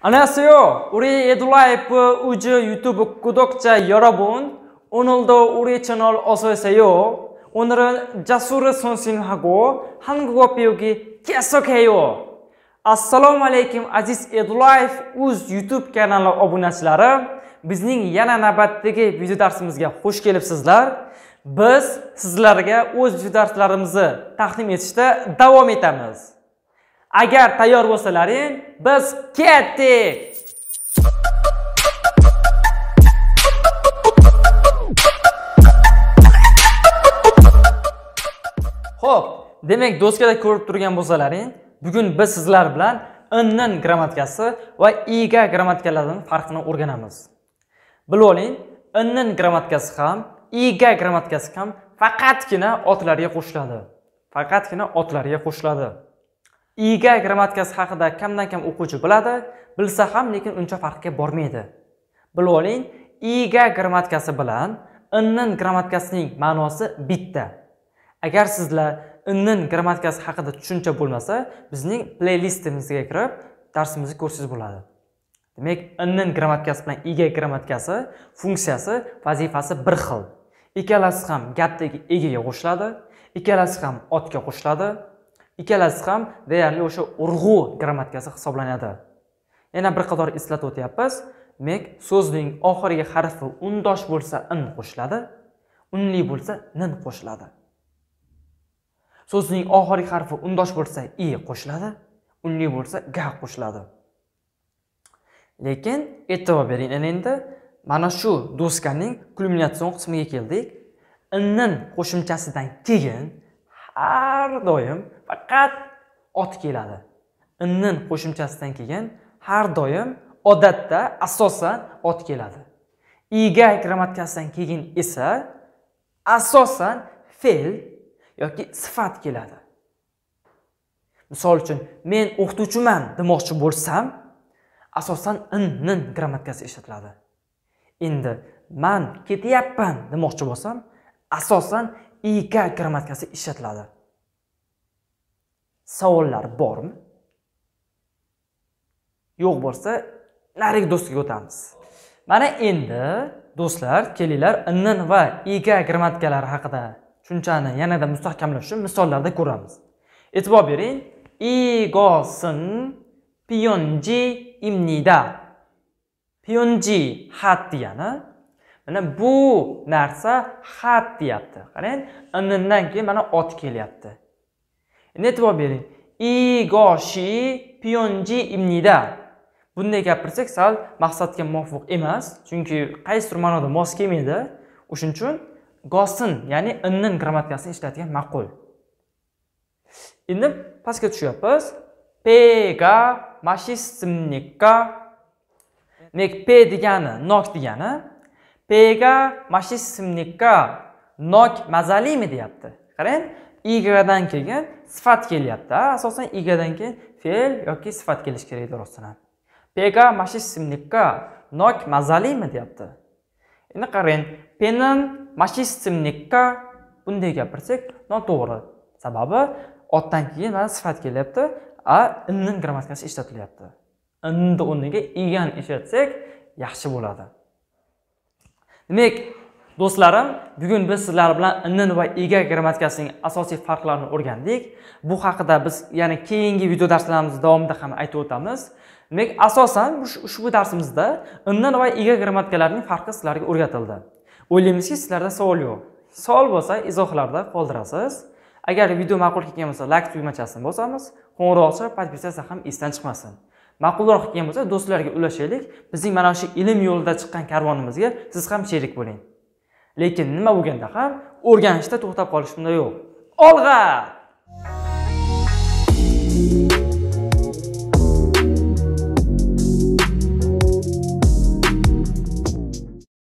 안녕하세요 우리 에드라이프 우주 유튜브 구독자 여러분 오늘도 우리 채널 오세요. 오늘은 자수르 선생님하고 한국어 배우기 계속해요 아살라무 alaykum 아지스 edulayev 우즈 유튜브 kanali obunachilari 비즈닝 yana navbatdagi video darsimizga xush kelibsizlar biz sizlarga o'z video darslarimizni taqdim etishda davom etamiz agar tayyor bo'lsalaring biz ketdik ho'p demak doskada ko'rib turgan bo'lsalaring bugun biz sizlar bilan n'nin grammatikasi va iga grammatikalarini farqini o'rganamiz bilib oling n'nin grammatikasi ham iga grammatikasi ham faqatgina otlarga qo'shiladi faqatgina otlarga qo'shiladi iga grammatikasi haqida kamdan kam o'quvchi biladi bilsa ham lekin uncha farqga bormaydi bilib oling iga grammatikasi bilan innin grammatikasining ma'nosi bitta agar sizlar innin grammatikasi haqida tushuncha bo'lmasa bizning playlistimizga kirib darsimizni ko'rsangiz bo'ladi demak innin grammatikasi bilan iga grammatikasi funksiyasi vazifasi bir xil ikkalasi ham gapdagi egaga qo'shiladi ikkalasi ham otga qo'shiladi ikkalasi ham deyarli o'sha urg'u grammatikasi hisoblanadi yana bir qator eslatib o'tyapmiz mek so'zning oxirgi harfi undosh bo'lsa in qo'shiladi unli bo'lsa nin qo'shiladi so'zning oxirgi harfi undosh bo'lsa i qo'shiladi unli bo'lsa ga qo'shiladi lekin e'tibor bering endi mana shu doskaning kulminatsion qismiga keldik innin qo'shimchasidan keyin har doim faqat ot keladi innin qo'shimchasidan keyin har doim odatda asosan ot keladi iga grammatikasidan keyin esa asosan fe'l yoki sifat keladi misol uchun men o'qituvchiman demoqchi bo'lsam asosan in nin grammatikasi ishlatiladi endi man ketyapman demoqchi bo'lsam asosan ik grammatikasi ishlatiladi savollar bormi yo'q bo'lsa narigi do'stga o'tamiz mana endi do'stlar kelinglar n va ig grammatikalari haqida tushunchani yanada mustahkamlash uchun misollarda ko'ramiz e'tibor bering 이것은 imnida piyonji xat degani mana bu narsa xat deyapti qarang nndan keyin mana ot kelyapti e'tibor bering igoshi piyonji imnida bunday gapirsak sal maqsadga muvofiq emas chunki qaysi tur ma'noda mos kelmaydi o'shuning uchun gosin ya'ni inning grammatikasini ishlatgan ma'qul endi pastga tushyapmiz pega mashistsimnikka Nek p degani nok degani pega mashistsimnikka nok mazalimi deyapti qarang igadan keyin sifat kelyapti asosan igadan keyin fe'l yoki sifat kelishi kerak rostdan ham pega mashissimnikka nok mazalimi deyapti endi qarang penin mashissimnikka bunday gapirsak noto'g'ri sababi otdan keyin mana sifat kelyapti a inni grammatikasi ishlatilyapti inni o'rniga igan ishlatsak yaxshi bo'ladi demak Do'stlarim, bugun biz sizlar bilan NN va ega grammatikasining asosiy farqlarini o'rgandik. Bu haqida biz ya'ni keyingi video darslarimiz davomida ham aytib o'tamiz. Demak, asosan ushbu darsimizda NN va ega grammatikalarining farqi sizlarga o'rgatildi. O'ylaymizki, sizlarda savol yo'q. Savol bo'lsa, izohlarda qoldirasiz. Agar video ma'qul kelgan bo'lsa, like tugmachasini bosamiz. Qo'ng'iroq ochib, podpisatsiya ham esdan chiqmasin. ma'qulroq kelgan bo'lsa do'stlarga ulashaylik bizning mana shu ilm yo'lida chiqqan karvonimizga siz ham sherik bo'ling lekin nima bo'lganda ham o'rganishda to'xtab qolish bunda yo'q olg'a